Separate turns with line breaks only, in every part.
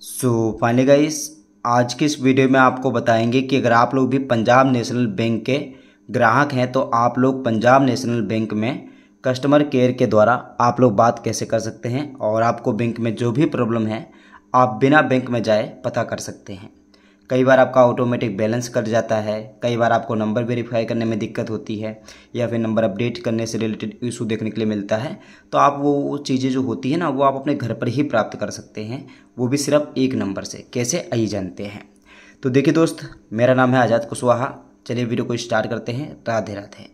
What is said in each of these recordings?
so finally guys आज की इस वीडियो में आपको बताएंगे कि अगर आप लोग भी पंजाब नेशनल बैंक के ग्राहक हैं तो आप लोग पंजाब नेशनल बैंक में कस्टमर केयर के द्वारा आप लोग बात कैसे कर सकते हैं और आपको बैंक में जो भी प्रॉब्लम है आप बिना बैंक में जाए पता कर सकते हैं कई बार आपका ऑटोमेटिक बैलेंस कट जाता है कई बार आपको नंबर वेरीफाई करने में दिक्कत होती है या फिर नंबर अपडेट करने से रिलेटेड इशू देखने के लिए मिलता है तो आप वो चीज़ें जो होती है ना वो आप अपने घर पर ही प्राप्त कर सकते हैं वो भी सिर्फ एक नंबर से कैसे आई जानते हैं तो देखिए दोस्त मेरा नाम है आज़ाद कुशवाहा चलिए वीडियो को स्टार्ट करते हैं राधे राधे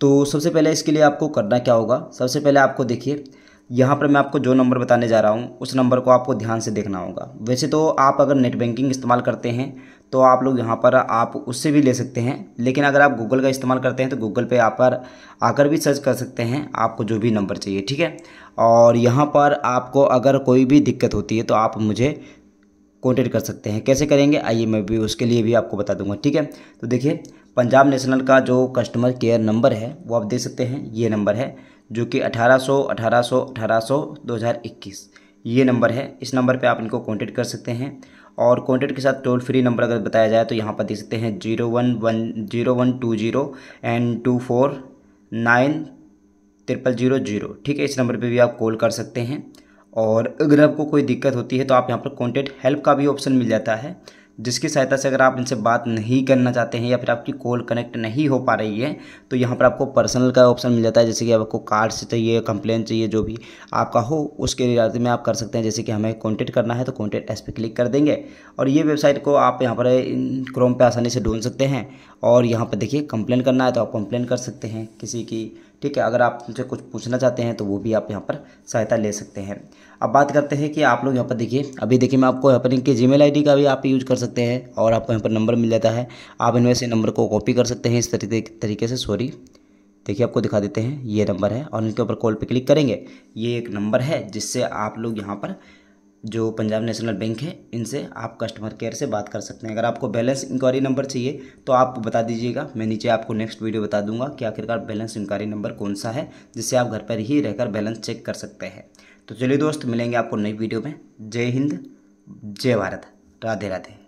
तो सबसे पहले इसके लिए आपको करना क्या होगा सबसे पहले आपको देखिए यहाँ पर मैं आपको जो नंबर बताने जा रहा हूँ उस नंबर को आपको ध्यान से देखना होगा वैसे तो आप अगर नेट बैंकिंग इस्तेमाल करते हैं तो आप लोग यहाँ पर आप उससे भी ले सकते हैं लेकिन अगर आप गूगल का इस्तेमाल करते हैं तो गूगल पे आप पर आकर भी सर्च कर सकते हैं आपको जो भी नंबर चाहिए ठीक है और यहाँ पर आपको अगर कोई भी दिक्कत होती है तो आप मुझे कॉन्टेक्ट कर सकते हैं कैसे करेंगे आइए मैं भी उसके लिए भी आपको बता दूंगा ठीक है तो देखिए पंजाब नेशनल का जो कस्टमर केयर नंबर है वो आप देख सकते हैं ये नंबर है जो कि 1800 1800 1800 2021 ये नंबर है इस नंबर पे आप इनको कांटेक्ट कर सकते हैं और कॉन्टेक्ट के साथ टोल फ्री नंबर अगर बताया जाए तो यहाँ पर देख सकते हैं zero one one zero one two zero and two four nine triple zero zero ठीक है इस नंबर पे भी आप कॉल कर सकते हैं और अगर आपको कोई दिक्कत होती है तो आप यहाँ पर कॉन्टेक्ट हेल्प का भी ऑप्शन मिल जाता है जिसकी सहायता से अगर आप इनसे बात नहीं करना चाहते हैं या फिर आपकी कॉल कनेक्ट नहीं हो पा रही है तो यहाँ पर आपको पर्सनल का ऑप्शन मिल जाता है जैसे कि आपको कार्ड से चाहिए कंप्लेन चाहिए जो भी आपका हो उसके रिगार्ड में आप कर सकते हैं जैसे कि हमें कॉन्टैक्ट करना है तो कॉन्टैक्ट एस पे क्लिक कर देंगे और ये वेबसाइट को आप यहाँ पर क्रोम पर आसानी से ढूंढ सकते हैं और यहाँ पर देखिए कंप्लेन करना है तो आप कंप्लेन कर सकते हैं किसी की ठीक है अगर आप उनसे कुछ पूछना चाहते हैं तो वो भी आप यहाँ पर सहायता ले सकते हैं अब बात करते हैं कि आप लोग यहाँ पर देखिए अभी देखिए मैं आपको यहाँ पर इनके जीमेल आईडी का भी आप यूज़ कर सकते हैं और आपको यहाँ पर नंबर मिल जाता है आप इनमें से नंबर को कॉपी कर सकते हैं इस तरीके तरीके से सॉरी देखिए आपको दिखा देते हैं ये नंबर है और इनके ऊपर कॉल पे क्लिक करेंगे ये एक नंबर है जिससे आप लोग यहाँ पर जो पंजाब नेशनल बैंक है इनसे आप कस्टमर केयर से बात कर सकते हैं अगर आपको बैलेंस इंक्वायरी नंबर चाहिए तो आप बता दीजिएगा मैं नीचे आपको नेक्स्ट वीडियो बता दूंगा कि आखिरकार बैलेंस इंक्वायरी नंबर कौन सा है जिससे आप घर पर ही रहकर बैलेंस चेक कर सकते हैं तो चलिए दोस्त मिलेंगे आपको नई वीडियो में जय हिंद जय भारत राधे राधे